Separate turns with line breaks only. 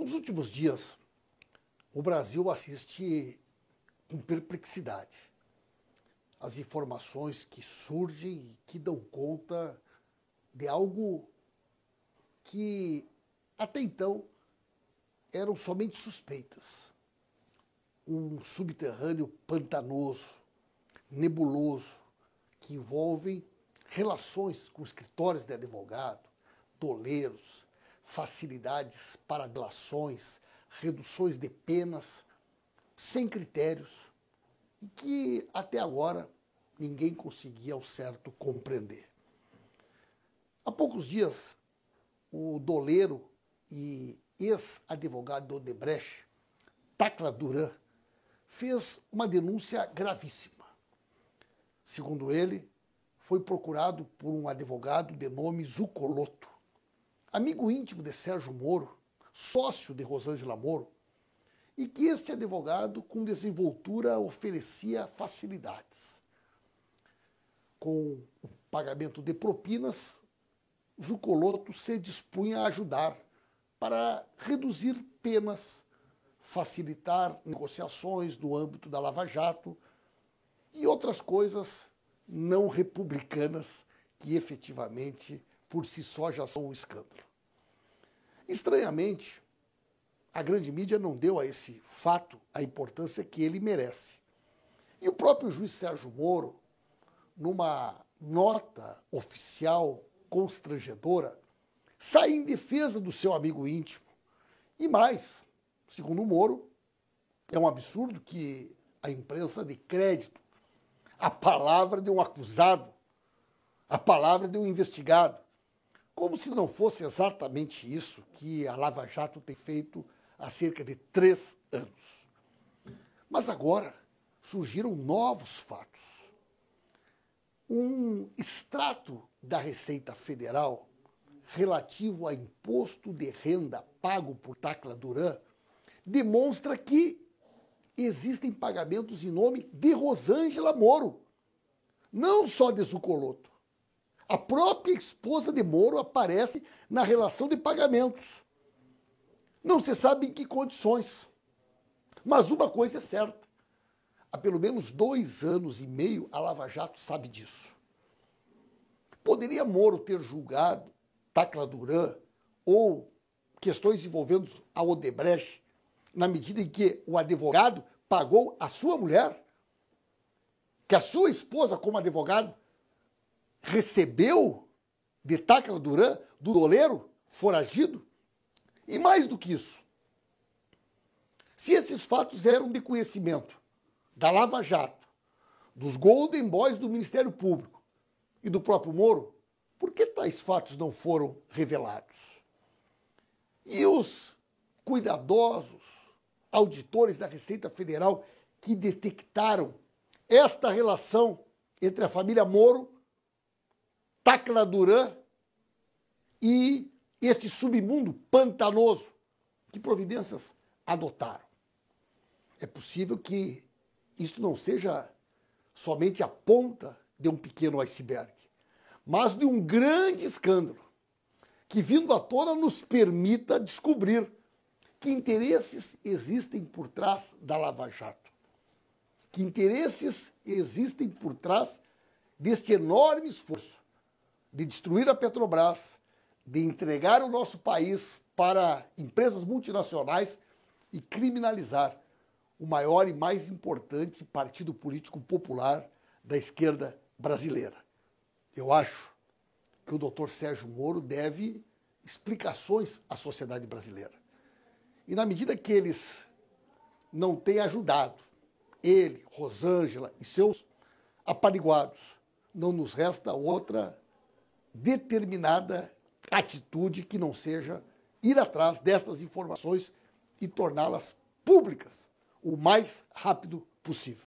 Nos últimos dias, o Brasil assiste com perplexidade as informações que surgem e que dão conta de algo que até então eram somente suspeitas. Um subterrâneo pantanoso, nebuloso, que envolve relações com escritórios de advogado, doleiros, facilidades para glações, reduções de penas, sem critérios, e que até agora ninguém conseguia ao certo compreender. Há poucos dias, o doleiro e ex-advogado do Odebrecht, Tacla Duran, fez uma denúncia gravíssima. Segundo ele, foi procurado por um advogado de nome Zucoloto amigo íntimo de Sérgio Moro, sócio de Rosângela Moro, e que este advogado, com desenvoltura, oferecia facilidades. Com o pagamento de propinas, Zucoloto se dispunha a ajudar para reduzir penas, facilitar negociações no âmbito da Lava Jato e outras coisas não republicanas que efetivamente por si só já são um escândalo. Estranhamente, a grande mídia não deu a esse fato a importância que ele merece. E o próprio juiz Sérgio Moro, numa nota oficial constrangedora, sai em defesa do seu amigo íntimo. E mais, segundo Moro, é um absurdo que a imprensa dê crédito à palavra de um acusado, à palavra de um investigado. Como se não fosse exatamente isso que a Lava Jato tem feito há cerca de três anos. Mas agora surgiram novos fatos. Um extrato da Receita Federal relativo a imposto de renda pago por Tacla Duran demonstra que existem pagamentos em nome de Rosângela Moro, não só de Zucoloto. A própria esposa de Moro aparece na relação de pagamentos. Não se sabe em que condições. Mas uma coisa é certa: há pelo menos dois anos e meio a Lava Jato sabe disso. Poderia Moro ter julgado Tacla Duran ou questões envolvendo a Odebrecht, na medida em que o advogado pagou a sua mulher? Que a sua esposa, como advogado, recebeu de Tacla Duran, do doleiro, foragido? E mais do que isso, se esses fatos eram de conhecimento da Lava Jato, dos Golden Boys do Ministério Público e do próprio Moro, por que tais fatos não foram revelados? E os cuidadosos auditores da Receita Federal que detectaram esta relação entre a família Moro Tacla Duran e este submundo pantanoso. Que providências adotaram? É possível que isso não seja somente a ponta de um pequeno iceberg, mas de um grande escândalo que, vindo à tona, nos permita descobrir que interesses existem por trás da Lava Jato, que interesses existem por trás deste enorme esforço de destruir a Petrobras, de entregar o nosso país para empresas multinacionais e criminalizar o maior e mais importante partido político popular da esquerda brasileira. Eu acho que o doutor Sérgio Moro deve explicações à sociedade brasileira. E na medida que eles não têm ajudado, ele, Rosângela e seus apariguados, não nos resta outra determinada atitude que não seja ir atrás dessas informações e torná-las públicas o mais rápido possível.